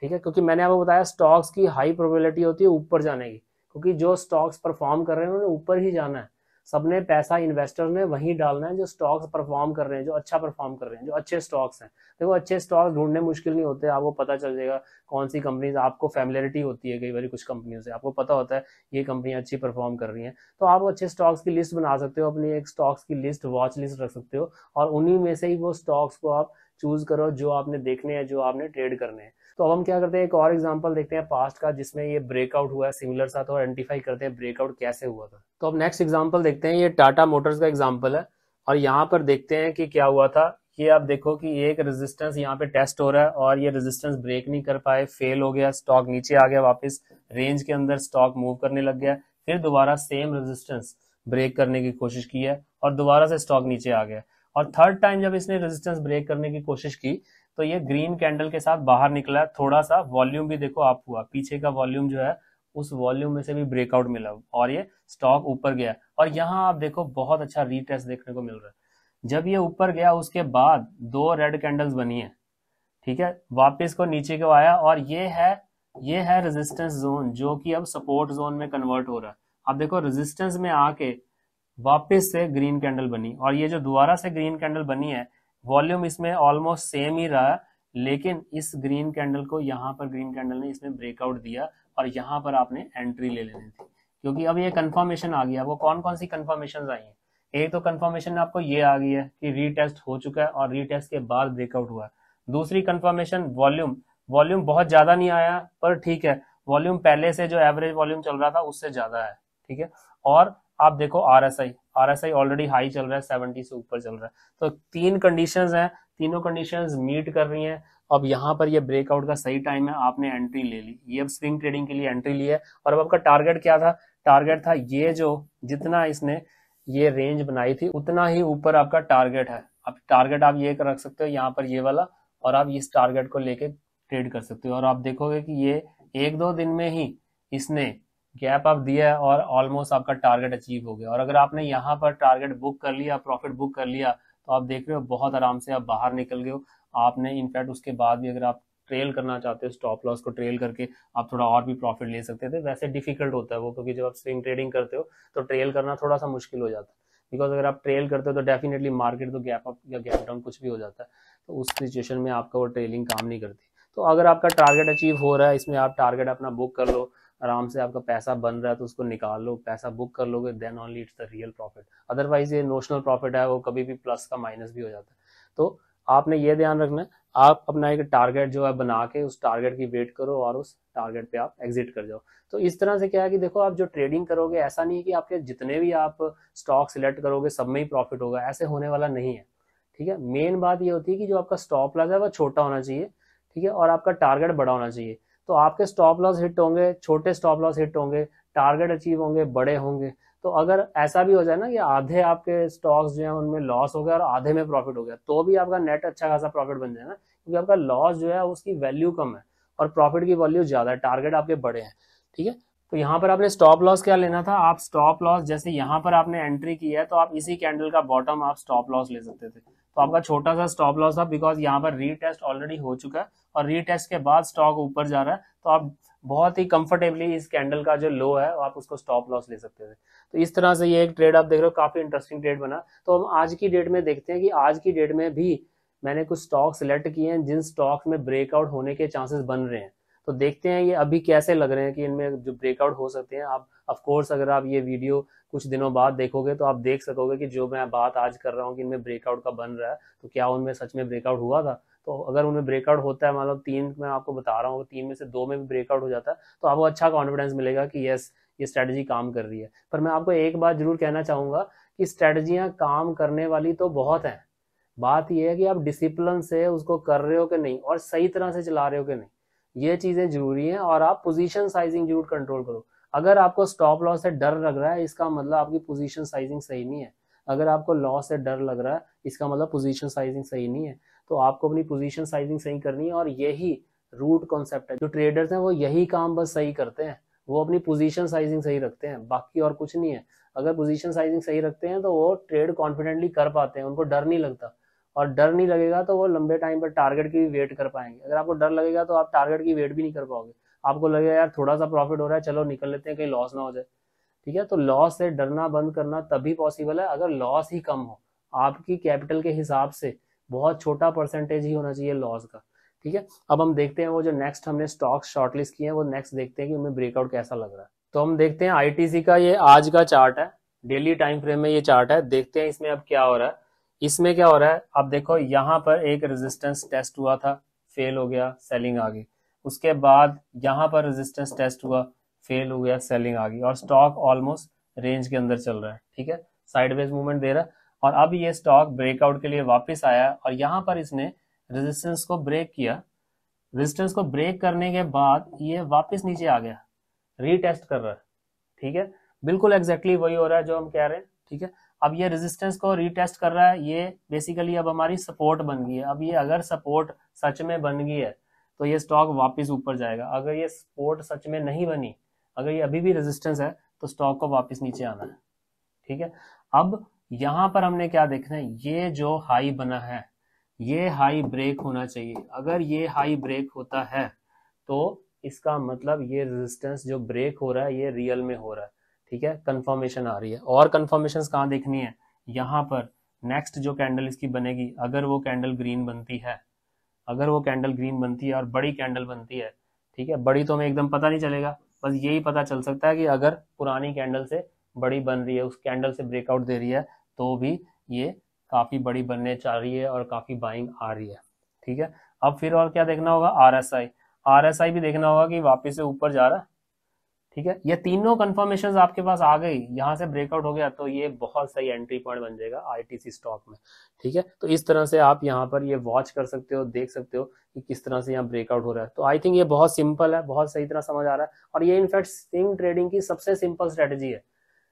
ठीक है क्योंकि मैंने आपको बताया स्टॉक्स की हाई प्रोबेबिलिटी होती है ऊपर जाने की क्योंकि जो स्टॉक्स परफॉर्म कर रहे हैं उन्होंने ऊपर ही जाना है सबने पैसा इन्वेस्टर ने वहीं डालना है जो स्टॉक्स परफॉर्म कर रहे हैं जो अच्छा परफॉर्म कर रहे हैं जो अच्छे स्टॉक्स हैं देखो अच्छे स्टॉक्स ढूंढने मुश्किल नहीं होते आपको पता चल जाएगा कौन सी कंपनीज आपको फैमिलिटी होती है कई बार कुछ कंपनियों से आपको पता होता है ये कंपनियां अच्छी परफॉर्म कर रही हैं तो आप अच्छे स्टॉक्स की लिस्ट बना सकते हो अपनी एक स्टॉक्स की लिस्ट वॉच लिस्ट रख सकते हो और उन्हीं में से ही वो स्टॉक्स को आप चूज करो जो आपने देखने हैं जो आपने ट्रेड करने हैं तो अब हम क्या करते हैं एक और एग्जाम्पल देखते हैं पास्ट का जिसमें ये ब्रेकआउट हुआ है सिमिलर सा तो आइडेंटिफाई करते हैं ब्रेकआउट कैसे हुआ था तो अब नेक्स्ट एग्जाम्पल देखते हैं ये टाटा मोटर्स का एग्जाम्पल है और यहाँ पर देखते हैं कि क्या हुआ था ये आप देखो कि एक रेजिस्टेंस यहाँ पे टेस्ट हो रहा है और ये रेजिस्टेंस ब्रेक नहीं कर पाए फेल हो गया स्टॉक नीचे आ गया वापस रेंज के अंदर स्टॉक मूव करने लग गया फिर दोबारा सेम रेजिस्टेंस ब्रेक करने की कोशिश की है और दोबारा से स्टॉक नीचे आ गया और थर्ड टाइम जब इसने रेजिस्टेंस ब्रेक करने की कोशिश की तो ये ग्रीन कैंडल के साथ बाहर निकला है थोड़ा सा वॉल्यूम भी देखो आप हुआ पीछे का वॉल्यूम जो है उस वॉल्यूम में से भी ब्रेकआउट मिला और ये स्टॉक ऊपर गया और यहाँ आप देखो बहुत अच्छा रीटेस्ट देखने को मिल रहा है जब ये ऊपर गया उसके बाद दो रेड कैंडल्स बनी है ठीक है वापस को नीचे को आया और ये है ये है रेजिस्टेंस जोन जो कि अब सपोर्ट जोन में कन्वर्ट हो रहा है आप देखो रेजिस्टेंस में आके वापस से ग्रीन कैंडल बनी और ये जो दोबारा से ग्रीन कैंडल बनी है वॉल्यूम इसमें ऑलमोस्ट सेम ही रहा लेकिन इस ग्रीन कैंडल को यहाँ पर ग्रीन कैंडल ने इसमें ब्रेकआउट दिया और यहाँ पर आपने एंट्री ले लेनी थी क्योंकि अब ये कंफर्मेशन आ गया वो कौन कौन सी कंफर्मेशन आई है एक तो कंफर्मेशन आपको ये आ गई है कि रीटेस्ट हो चुका है और रीटेस्ट के बाद ब्रेकआउट हुआ है दूसरी कंफर्मेशन वॉल्यूम वॉल्यूम बहुत ज्यादा नहीं आया पर ठीक है वॉल्यूम पहले से जो एवरेज वॉल्यूम चल रहा था उससे ज्यादा है ठीक है और आप देखो R S I R S I already high चल रहा है सेवेंटी से ऊपर चल रहा है तो तीन कंडीशन है तीनों कंडीशन मीट कर रही है अब यहाँ पर ये ब्रेकआउट का सही टाइम है आपने एंट्री ले ली ये अब स्विंग ट्रेडिंग के लिए एंट्री ली है और अब आपका टारगेट क्या था टारगेट था ये जो जितना इसने ये रेंज बनाई थी उतना ही ऊपर आपका टारगेट है अब टारगेट आप ये कर रख सकते हो यहाँ पर ये वाला और आप इस टारगेट को लेके ट्रेड कर सकते हो और आप देखोगे कि ये एक दो दिन में ही इसने गैप आप दिया है और ऑलमोस्ट आपका टारगेट अचीव हो गया और अगर आपने यहाँ पर टारगेट बुक कर लिया प्रॉफिट बुक कर लिया तो आप देख रहे हो बहुत आराम से आप बाहर निकल गए हो आपने इनफैक्ट उसके बाद भी अगर आप ट्रेल करना चाहते हो स्टॉप लॉस को ट्रेल करके आप थोड़ा और भी प्रॉफिट ले सकते थे वैसे डिफिकल्ट होता है वो क्योंकि जब आप स्विंग ट्रेडिंग करते हो तो ट्रेल करना थोड़ा सा मुश्किल हो जाता है बिकॉज अगर आप ट्रेल करते हो तो डेफिनेटली मार्केट तो गैप अप या गैप डाउन कुछ भी हो जाता है तो उस सिचुएशन में आपका वो ट्रेलिंग काम नहीं करती तो अगर आपका टारगेट अचीव हो रहा है इसमें आप टारगेट अपना बुक कर लो आराम से आपका पैसा बन रहा है तो उसको निकाल लो पैसा बुक कर लोगे then only it's the real profit otherwise ये नोशनल प्रॉफिट है वो कभी भी प्लस का माइनस भी हो जाता है तो आपने ये ध्यान रखना है आप अपना एक टारगेट जो है बना के उस टारगेट की वेट करो और उस टारगेट पे आप एग्जिट कर जाओ तो इस तरह से क्या है कि देखो आप जो ट्रेडिंग करोगे ऐसा नहीं है कि आपके जितने भी आप स्टॉक सिलेक्ट करोगे सब में ही प्रॉफिट होगा ऐसे होने वाला नहीं है ठीक है मेन बात ये होती है कि जो आपका स्टॉप लॉस है वह छोटा होना चाहिए ठीक है और आपका टारगेट बड़ा होना चाहिए तो आपके स्टॉप लॉस हिट होंगे छोटे स्टॉप लॉस हिट होंगे टारगेट अचीव होंगे बड़े होंगे तो अगर ऐसा भी हो जाए ना कि आधे आपके स्टॉक्स जो है उनमें लॉस हो गया और आधे में प्रॉफिट हो गया तो भी आपका नेट अच्छा खासा प्रॉफिट बन जाए ना क्योंकि आपका लॉस जो है उसकी वैल्यू कम है और प्रॉफिट की वैल्यू ज्यादा है टारगेट आपके बड़े हैं ठीक है तो यहाँ पर आपने स्टॉप लॉस क्या लेना था आप स्टॉप लॉस जैसे यहाँ पर आपने एंट्री की है तो आप इसी कैंडल का बॉटम आप स्टॉप लॉस ले सकते थे तो आपका छोटा सा स्टॉप लॉस था बिकॉज यहाँ पर रीटेस्ट ऑलरेडी हो चुका है और रीटेस्ट के बाद स्टॉक ऊपर जा रहा है तो आप बहुत ही कंफर्टेबली इस कैंडल का जो लो है आप उसको स्टॉप लॉस ले सकते थे तो इस तरह से ये एक ट्रेड आप देख रहे हो काफी इंटरेस्टिंग ट्रेड बना तो हम आज की डेट में देखते हैं कि आज की डेट में भी मैंने कुछ स्टॉक सिलेक्ट किए हैं जिन स्टॉक में ब्रेकआउट होने के चांसेस बन रहे हैं तो देखते हैं ये अभी कैसे लग रहे हैं कि इनमें जो ब्रेकआउट हो सकते हैं आप ऑफकोर्स अगर आप ये वीडियो कुछ दिनों बाद देखोगे तो आप देख सकोगे कि जो मैं बात आज कर रहा हूँ कि इनमें ब्रेकआउट का बन रहा है तो क्या उनमें सच में ब्रेकआउट हुआ था तो अगर उनमें ब्रेकआउट होता है मतलब तीन मैं आपको बता रहा हूँ तीन में से दो में भी ब्रेकआउट हो जाता है तो आपको अच्छा कॉन्फिडेंस मिलेगा कि यस ये स्ट्रेटजी काम कर रही है पर मैं आपको एक बात जरूर कहना चाहूंगा कि स्ट्रेटेजियां काम करने वाली तो बहुत हैं बात यह है कि आप डिसिप्लिन से उसको कर रहे हो कि नहीं और सही तरह से चला रहे हो कि नहीं ये चीजें जरूरी हैं और आप पोजीशन साइजिंग जरूर कंट्रोल करो अगर आपको स्टॉप लॉस से डर लग रहा है इसका मतलब आपकी पोजीशन साइजिंग सही नहीं है अगर आपको लॉस से डर लग रहा है इसका मतलब पोजीशन साइजिंग सही नहीं है तो आपको अपनी पोजीशन साइजिंग सही करनी है और यही रूट कॉन्सेप्ट है जो ट्रेडर्स हैं वो यही काम बस सही करते हैं वो अपनी पोजीशन साइजिंग सही रखते हैं बाकी और कुछ नहीं है अगर पोजीशन साइजिंग सही रखते हैं तो वो ट्रेड कॉन्फिडेंटली कर पाते हैं उनको डर नहीं लगता और डर नहीं लगेगा तो वो लंबे टाइम पर टारगेट की भी वेट कर पाएंगे अगर आपको डर लगेगा तो आप टारगेट की वेट भी नहीं कर पाओगे आपको लगेगा यार थोड़ा सा प्रॉफिट हो रहा है चलो निकल लेते हैं कहीं लॉस ना हो जाए ठीक है तो लॉस से डरना बंद करना तभी पॉसिबल है अगर लॉस ही कम हो आपकी कैपिटल के हिसाब से बहुत छोटा परसेंटेज ही होना चाहिए लॉस का ठीक है अब हम देखते हैं वो जो नेक्स्ट हमने स्टॉक्स शॉर्टलिस्ट किए हैं वो नेक्स्ट देखते हैं कि उनमें ब्रेकआउट कैसा लग रहा है तो हम देखते हैं आईटीसी का ये आज का चार्ट है डेली टाइम फ्रेम में ये चार्ट है देखते हैं इसमें अब क्या हो रहा है इसमें क्या हो रहा है आप देखो यहाँ पर एक रेजिस्टेंस टेस्ट हुआ था फेल हो गया सेलिंग आ गई उसके बाद यहाँ पर रेजिस्टेंस टेस्ट हुआ फेल हो गया सेलिंग आ गई और स्टॉक ऑलमोस्ट रेंज के अंदर चल रहा है ठीक है साइडवेज मूवमेंट दे रहा है और अब ये स्टॉक ब्रेकआउट के लिए वापस आया और यहाँ पर इसने रेजिस्टेंस को ब्रेक किया रेजिस्टेंस को ब्रेक करने के बाद ये वापस नीचे आ गया रीटेस्ट कर रहा है ठीक है बिल्कुल एग्जैक्टली exactly वही हो रहा है जो हम कह रहे हैं ठीक है अब ये रेजिस्टेंस को रीटेस्ट कर रहा है ये बेसिकली अब हमारी सपोर्ट बन गई है अब ये अगर सपोर्ट सच में बन गई है तो ये स्टॉक वापस ऊपर जाएगा अगर ये सपोर्ट सच में नहीं बनी अगर ये अभी भी रेजिस्टेंस है तो स्टॉक को वापस नीचे आना है ठीक है अब यहां पर हमने क्या देखना है ये जो हाई बना है ये हाई ब्रेक होना चाहिए अगर ये हाई ब्रेक होता है तो इसका मतलब ये रेजिस्टेंस जो ब्रेक हो रहा है ये रियल में हो रहा है ठीक है कंफर्मेशन आ रही है और कंफर्मेशन कहाँ देखनी है यहाँ पर नेक्स्ट जो कैंडल इसकी बनेगी अगर वो कैंडल ग्रीन बनती है अगर वो कैंडल ग्रीन बनती है और बड़ी कैंडल बनती है ठीक है बड़ी तो हमें एकदम पता नहीं चलेगा बस यही पता चल सकता है कि अगर पुरानी कैंडल से बड़ी बन रही है उस कैंडल से ब्रेकआउट दे रही है तो भी ये काफ़ी बड़ी बनने चाह रही है और काफ़ी बाइंग आ रही है ठीक है अब फिर और क्या देखना होगा R S I R S I भी देखना होगा कि वापिस से ऊपर जा रहा है ठीक है ये तीनों कन्फर्मेशन आपके पास आ गई यहाँ से ब्रेकआउट हो गया तो ये बहुत सही एंट्री पॉइंट बन जाएगा आईटीसी स्टॉक में ठीक है तो इस तरह से आप यहाँ पर ये वॉच कर सकते हो देख सकते हो कि किस तरह से यहाँ ब्रेकआउट हो रहा है तो आई थिंक ये बहुत सिंपल है बहुत सही तरह समझ आ रहा है और ये इनफैक्ट स्विंग ट्रेडिंग की सबसे सिंपल स्ट्रेटेजी है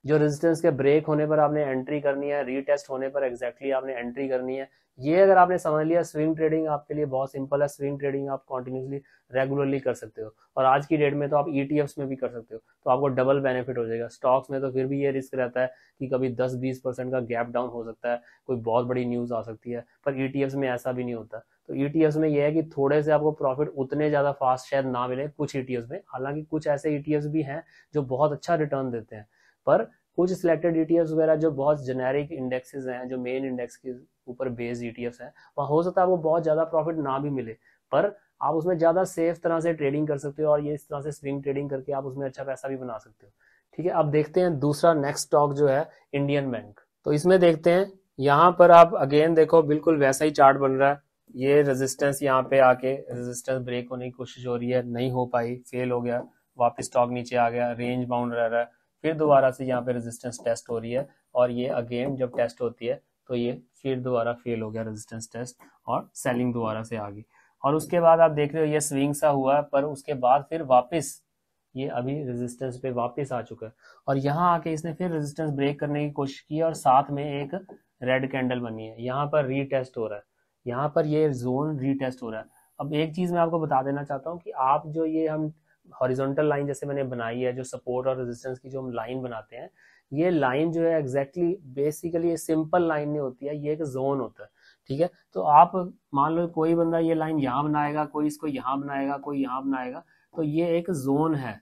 जो रेजिस्टेंस के ब्रेक होने पर आपने एंट्री करनी है रीटेस्ट होने पर एग्जैक्टली exactly आपने एंट्री करनी है ये अगर आपने समझ लिया स्विंग ट्रेडिंग आपके लिए बहुत सिंपल है स्विंग ट्रेडिंग आप कंटिन्यूसली रेगुलरली कर सकते हो और आज की डेट में तो आप ई e में भी कर सकते हो तो आपको डबल बेनिफिट हो जाएगा स्टॉक्स में तो फिर भी ये रिस्क रहता है कि कभी दस बीस परसेंट का गैप डाउन हो सकता है कोई बहुत बड़ी न्यूज़ आ सकती है पर ई e में ऐसा भी नहीं होता तो ई e में यह है कि थोड़े से आपको प्रॉफिट उतने ज़्यादा फास्ट शायद ना मिले कुछ ई में हालांकि कुछ ऐसे ई भी हैं जो बहुत अच्छा रिटर्न देते हैं पर कुछ सिलेक्टेड ईटीएफ e वगैरह जो बहुत जेनेरिक इंडेक्सेस हैं जो मेन इंडेक्स के ऊपर बेस्ड ईटीएफ e हैं वहां हो सकता है आपको बहुत ज़्यादा प्रॉफिट ना भी मिले पर आप उसमें ज़्यादा सेफ तरह से ट्रेडिंग कर सकते हो और ये इस तरह से स्विंग ट्रेडिंग करके आप उसमें अच्छा पैसा भी बना सकते हो ठीक है अब देखते हैं दूसरा नेक्स्ट स्टॉक जो है इंडियन बैंक तो इसमें देखते हैं यहाँ पर आप अगेन देखो बिल्कुल वैसा ही चार्ट बन रहा है ये रेजिस्टेंस यहाँ पे आके रेजिस्टेंस ब्रेक होने की कोशिश हो रही है नहीं हो पाई फेल हो गया वापस स्टॉक नीचे आ गया रेंज बाउंड रह रहा है फिर दोबारा से यहाँ पे रेजिस्टेंस टेस्ट हो रही है और ये अगेन जब टेस्ट होती है तो ये फिर दोबारा फेल हो गया रेजिस्टेंस टेस्ट और सेलिंग दोबारा से आ गई और उसके बाद आप देख रहे हो ये स्विंग सा हुआ है पर उसके बाद फिर वापस ये अभी रेजिस्टेंस पे वापस आ चुका है और यहाँ आके इसने फिर रेजिस्टेंस ब्रेक करने की कोशिश की और साथ में एक रेड कैंडल बनी है यहाँ पर रीटेस्ट हो रहा है यहाँ पर ये जोन रीटेस्ट हो रहा है अब एक चीज़ मैं आपको बता देना चाहता हूँ कि आप जो ये हम हॉरिजॉन्टल लाइन जैसे मैंने बनाई है जो सपोर्ट और रेजिस्टेंस की जो हम लाइन बनाते हैं ये लाइन जो है एग्जैक्टली बेसिकली ये सिंपल लाइन नहीं होती है ये एक जोन होता है ठीक है तो आप मान लो कोई बंदा ये लाइन यहाँ बनाएगा कोई इसको यहाँ बनाएगा कोई यहाँ बनाएगा तो ये एक जोन है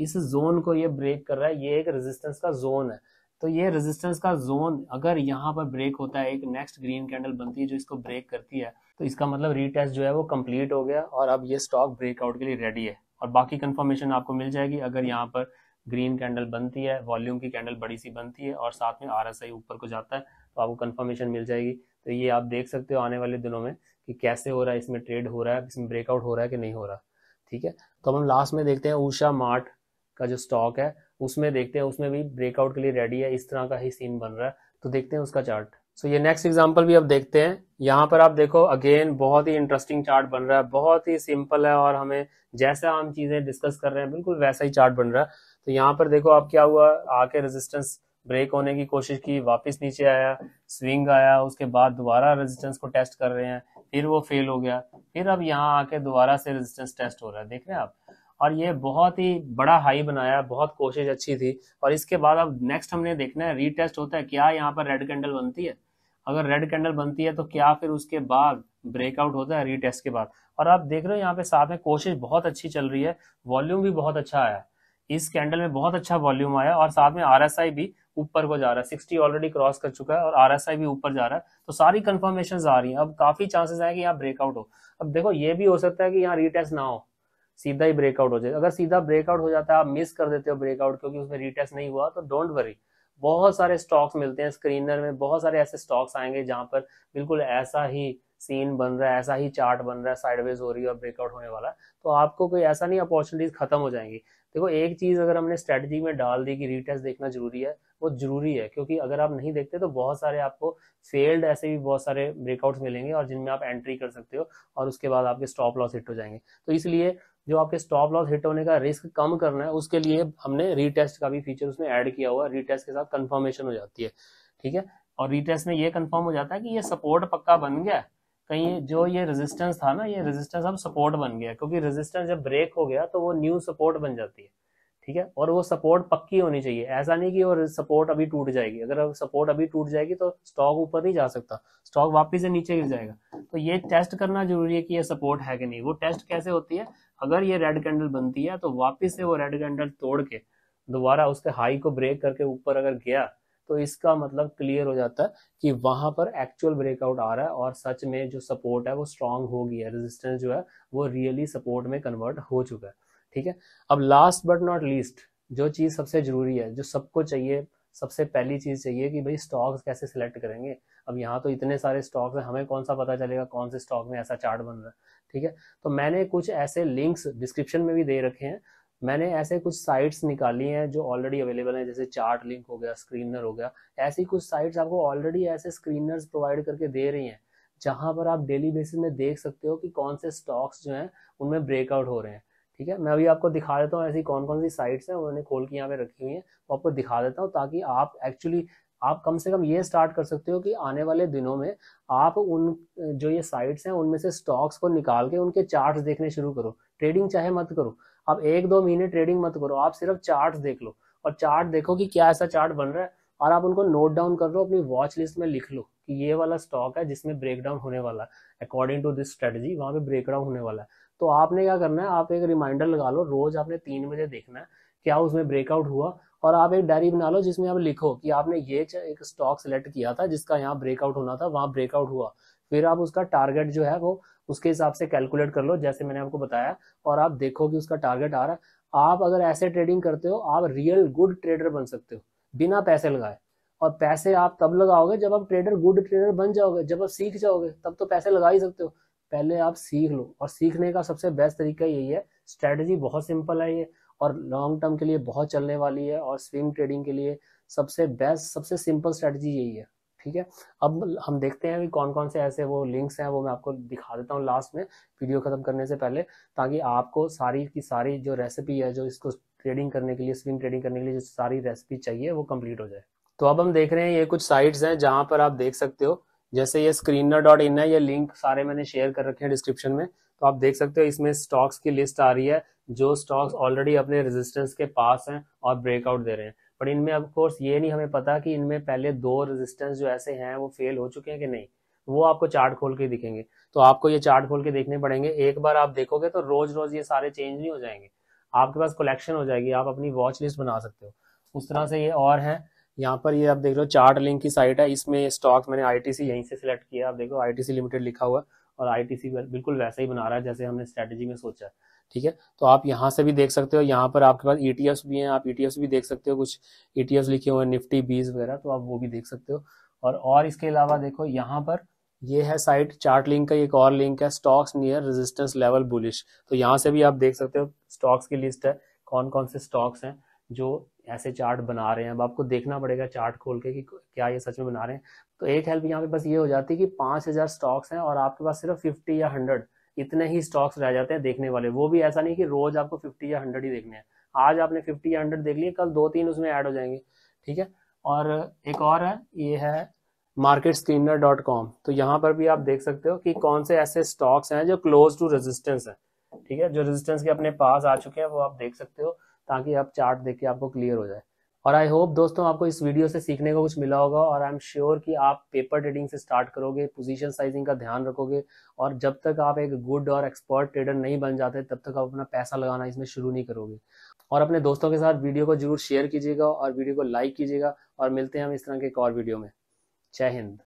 इस जोन को ये ब्रेक कर रहा है ये एक रेजिस्टेंस का जोन है तो ये रेजिस्टेंस का जोन अगर यहाँ पर ब्रेक होता है एक नेक्स्ट ग्रीन कैंडल बनती है जो इसको ब्रेक करती है तो इसका मतलब रीटेस्ट जो है वो कंप्लीट हो गया और अब ये स्टॉक ब्रेकआउट के लिए रेडी है और बाकी कंफर्मेशन आपको मिल जाएगी अगर हम्म। यहाँ पर ग्रीन कैंडल बनती है वॉल्यूम की कैंडल बड़ी सी बनती है और साथ में आर ऊपर को जाता है तो आपको कन्फर्मेशन मिल जाएगी तो ये आप देख सकते हो आने वाले दिनों में कि कैसे हो रहा है इसमें ट्रेड हो रहा है इसमें ब्रेकआउट हो रहा है कि नहीं हो रहा ठीक है तो हम लास्ट में देखते हैं ऊषा मार्ट का जो स्टॉक है उसमें देखते हैं उसमें भी ब्रेकआउट के लिए रेडी है इस तरह का ही सीन बन रहा है तो देखते हैं उसका चार्ट सो ये नेक्स्ट एग्जाम्पल भी अब देखते हैं यहाँ पर आप देखो अगेन बहुत ही इंटरेस्टिंग चार्ट बन रहा है बहुत ही सिंपल है और हमें जैसा हम चीज़ें डिस्कस कर रहे हैं बिल्कुल वैसा ही चार्ट बन रहा है तो यहाँ पर देखो आप क्या हुआ आके रेजिस्टेंस ब्रेक होने की कोशिश की वापस नीचे आया स्विंग आया उसके बाद दोबारा रेजिस्टेंस को टेस्ट कर रहे हैं फिर वो फेल हो गया फिर अब यहाँ आके दोबारा से रेजिस्टेंस टेस्ट हो रहा है देख रहे हैं आप और ये बहुत ही बड़ा हाई बनाया बहुत कोशिश अच्छी थी और इसके बाद अब नेक्स्ट हमने देखना है रीटेस्ट होता है क्या यहाँ पर रेड कैंडल बनती है अगर रेड कैंडल बनती है तो क्या फिर उसके बाद ब्रेकआउट होता है रीटेस्ट के बाद और आप देख रहे हो यहाँ पे साथ में कोशिश बहुत अच्छी चल रही है वॉल्यूम भी बहुत अच्छा आया इस कैंडल में बहुत अच्छा वॉल्यूम आया और साथ में आर भी ऊपर को जा रहा है सिक्सटी ऑलरेडी क्रॉस कर चुका है और आर भी ऊपर जा रहा है तो सारी कंफर्मेशन आ रही है अब काफी चांसेस आए कि यहाँ ब्रेकआउट हो अब देखो ये भी हो सकता है कि यहाँ रीटेस्ट ना हो सीधा ही ब्रेकआउट हो जाए अगर सीधा ब्रेकआउट हो जाता है आप मिस कर देते हो ब्रेकआउट क्योंकि उसमें रीटेस्ट नहीं हुआ तो डोंट वरी बहुत सारे स्टॉक्स मिलते हैं स्क्रीनर में बहुत सारे ऐसे स्टॉक्स आएंगे जहां पर बिल्कुल ऐसा ही सीन बन रहा है ऐसा ही चार्ट बन रहा है साइडवेज हो रही है और ब्रेकआउट होने वाला तो आपको कोई ऐसा नहीं अपॉर्चुनिटीज खत्म हो जाएंगी देखो एक चीज़ अगर हमने स्ट्रेटजी में डाल दी कि रीटेस्ट देखना जरूरी है वो जरूरी है क्योंकि अगर आप नहीं देखते तो बहुत सारे आपको फेल्ड ऐसे भी बहुत सारे ब्रेकआउट्स मिलेंगे और जिनमें आप एंट्री कर सकते हो और उसके बाद आपके स्टॉप लॉस हिट हो जाएंगे तो इसलिए जो आपके स्टॉप लॉस हिट होने का रिस्क कम करना है उसके लिए हमने रीटेस्ट का भी फीचर उसमें ऐड किया हुआ है रीटेस्ट के साथ कंफर्मेशन हो जाती है ठीक है और रीटेस्ट में ये कंफर्म हो जाता है कि ये सपोर्ट पक्का बन गया कहीं जो ये रेजिस्टेंस था ना ये रेजिस्टेंस अब सपोर्ट बन गया क्योंकि रेजिस्टेंस जब ब्रेक हो गया तो वो न्यू सपोर्ट बन जाती है ठीक है और वो सपोर्ट पक्की होनी चाहिए ऐसा नहीं कि वो सपोर्ट अभी टूट जाएगी अगर सपोर्ट अभी टूट जाएगी तो स्टॉक ऊपर नहीं जा सकता स्टॉक वापस से नीचे गिर जाएगा तो ये टेस्ट करना जरूरी है कि ये सपोर्ट है कि नहीं वो टेस्ट कैसे होती है अगर ये रेड कैंडल बनती है तो वापिस से वो रेड कैंडल तोड़ के दोबारा उसके हाई को ब्रेक करके ऊपर अगर गया तो इसका मतलब क्लियर हो जाता है कि वहां पर एक्चुअल ब्रेकआउट आ रहा है और सच में जो सपोर्ट है वो स्ट्रांग हो है रेजिस्टेंस जो है वो रियली सपोर्ट में कन्वर्ट हो चुका है ठीक है अब लास्ट बट नॉट लीस्ट जो चीज़ सबसे ज़रूरी है जो सबको चाहिए सबसे पहली चीज़ चाहिए कि भाई स्टॉक्स कैसे सिलेक्ट करेंगे अब यहाँ तो इतने सारे स्टॉक्स हैं हमें कौन सा पता चलेगा कौन से स्टॉक में ऐसा चार्ट बन रहा है ठीक है तो मैंने कुछ ऐसे लिंक्स डिस्क्रिप्शन में भी दे रखे हैं मैंने ऐसे कुछ साइट्स निकाली हैं जो ऑलरेडी अवेलेबल हैं जैसे चार्ट लिंक हो गया स्क्रीनर हो गया ऐसी कुछ साइट्स आपको ऑलरेडी ऐसे स्क्रीनर्स प्रोवाइड करके दे रही हैं जहां पर आप डेली बेसिस में देख सकते हो कि कौन से स्टॉक्स जो हैं उनमें ब्रेकआउट हो रहे हैं ठीक है मैं अभी आपको दिखा देता हूँ ऐसी कौन कौन सी साइट्स हैं उन्होंने खोल के यहाँ पे रखी हुई हैं वो तो आपको दिखा देता हूँ ताकि आप एक्चुअली आप कम से कम ये स्टार्ट कर सकते हो कि आने वाले दिनों में आप उन जो ये साइट्स हैं उनमें से स्टॉक्स को निकाल के उनके चार्ट्स देखने शुरू करो ट्रेडिंग चाहे मत करो आप एक दो महीने ट्रेडिंग मत करो आप सिर्फ चार्ट देख लो और चार्ट देखो कि क्या ऐसा चार्ट बन रहा है और आप उनको नोट डाउन कर लो अपनी वॉच लिस्ट में लिख लो कि ये वाला स्टॉक है जिसमें ब्रेक डाउन होने वाला है अकॉर्डिंग टू दिस स्ट्रेटजी वहाँ पे ब्रेक डाउन होने वाला है तो आपने क्या करना है आप एक रिमाइंडर लगा लो रोज आपने तीन बजे देखना है क्या उसमें ब्रेकआउट हुआ और आप एक डायरी बना लो जिसमें आप लिखो कि आपने ये एक स्टॉक सेलेक्ट किया था जिसका यहाँ ब्रेकआउट होना था वहां ब्रेकआउट हुआ फिर आप उसका टारगेट जो है वो उसके हिसाब से कैलकुलेट कर लो जैसे मैंने आपको बताया और आप देखो कि उसका टारगेट आ रहा है आप अगर ऐसे ट्रेडिंग करते हो आप रियल गुड ट्रेडर बन सकते हो बिना पैसे लगाए और पैसे आप तब लगाओगे जब आप ट्रेडर गुड ट्रेडर बन जाओगे जब आप सीख जाओगे तब तो पैसे लगा ही सकते हो पहले आप सीख लो और सीखने का सबसे बेस्ट तरीका यही है स्ट्रैटेजी बहुत सिंपल है ये और लॉन्ग टर्म के लिए बहुत चलने वाली है और स्विंग ट्रेडिंग के लिए सबसे बेस्ट सबसे सिंपल स्ट्रैटेजी यही है ठीक है अब हम देखते हैं कि कौन कौन से ऐसे वो लिंक्स हैं वो मैं आपको दिखा देता हूँ लास्ट में वीडियो खत्म करने से पहले ताकि आपको सारी की सारी जो रेसिपी है जो इसको ट्रेडिंग करने के लिए स्विंग ट्रेडिंग करने के लिए जो सारी रेसिपी चाहिए वो कम्प्लीट हो जाए तो अब हम देख रहे हैं ये कुछ साइट्स हैं जहाँ पर आप देख सकते हो जैसे ये स्क्रीनर डॉट इन है ये लिंक सारे मैंने शेयर कर रखे हैं डिस्क्रिप्शन में तो आप देख सकते हो इसमें स्टॉक्स की लिस्ट आ रही है जो स्टॉक्स ऑलरेडी अपने रेजिस्टेंस के पास हैं और ब्रेकआउट दे रहे हैं पर इनमें ऑफ कोर्स ये नहीं हमें पता कि इनमें पहले दो रेजिस्टेंस जो ऐसे हैं वो फेल हो चुके हैं कि नहीं वो आपको चार्ट खोल के दिखेंगे तो आपको ये चार्ट खोल के देखने पड़ेंगे एक बार आप देखोगे तो रोज रोज ये सारे चेंज नहीं हो जाएंगे आपके पास कलेक्शन हो जाएगी आप अपनी वॉच लिस्ट बना सकते हो उस तरह से ये और है यहाँ पर ये आप देख रहे हो चार्ट लिंक की साइट है इसमें स्टॉक मैंने आईटीसी यहीं से सिलेक्ट किया आप देखो सी लिमिटेड लिखा हुआ और सी बिल्कुल वैसा ही बना रहा है जैसे हमने स्ट्रेटेजी में सोचा है ठीक है तो आप यहाँ से भी देख सकते हो यहाँ पर आपके पास ईटीएफ्स e भी हैं आप ईटीएफ्स e भी देख सकते हो कुछ ईटीएफ्स e लिखे हुए हैं निफ्टी बीज वगैरह तो आप वो भी देख सकते हो और और इसके अलावा देखो यहाँ पर ये है साइट चार्ट लिंक का एक और लिंक है stocks near resistance level bullish तो यहाँ से भी आप देख सकते हो स्टॉक्स की लिस्ट है कौन कौन से स्टॉक्स हैं जो ऐसे चार्ट बना रहे हैं अब आपको देखना पड़ेगा चार्ट खोल के कि क्या ये सच में बना रहे हैं तो एक हेल्प यहाँ पे बस ये हो जाती है कि पांच हज़ार स्टॉक्स हैं और आपके पास सिर्फ फिफ्टी या हंड्रेड इतने ही स्टॉक्स रह जाते हैं देखने वाले वो भी ऐसा नहीं कि रोज आपको फिफ्टी या हंड्रेड ही देखने हैं आज आपने फिफ्टी या हंड्रेड देख लिए कल दो तीन उसमें ऐड हो जाएंगे ठीक है और एक और है ये है मार्केट स्क्रीनर डॉट कॉम तो यहाँ पर भी आप देख सकते हो कि कौन से ऐसे स्टॉक्स हैं जो क्लोज टू रेजिस्टेंस है ठीक है जो रेजिस्टेंस के अपने पास आ चुके हैं वो आप देख सकते हो ताकि आप चार्ट देख के आपको क्लियर हो जाए और आई होप दोस्तों आपको इस वीडियो से सीखने को कुछ मिला होगा और आई एम श्योर कि आप पेपर ट्रेडिंग से स्टार्ट करोगे पोजीशन साइजिंग का ध्यान रखोगे और जब तक आप एक गुड और एक्सपर्ट ट्रेडर नहीं बन जाते तब तक आप अपना पैसा लगाना इसमें शुरू नहीं करोगे और अपने दोस्तों के साथ वीडियो को जरूर शेयर कीजिएगा और वीडियो को लाइक कीजिएगा और मिलते हैं हम इस तरह के एक और वीडियो में जय हिंद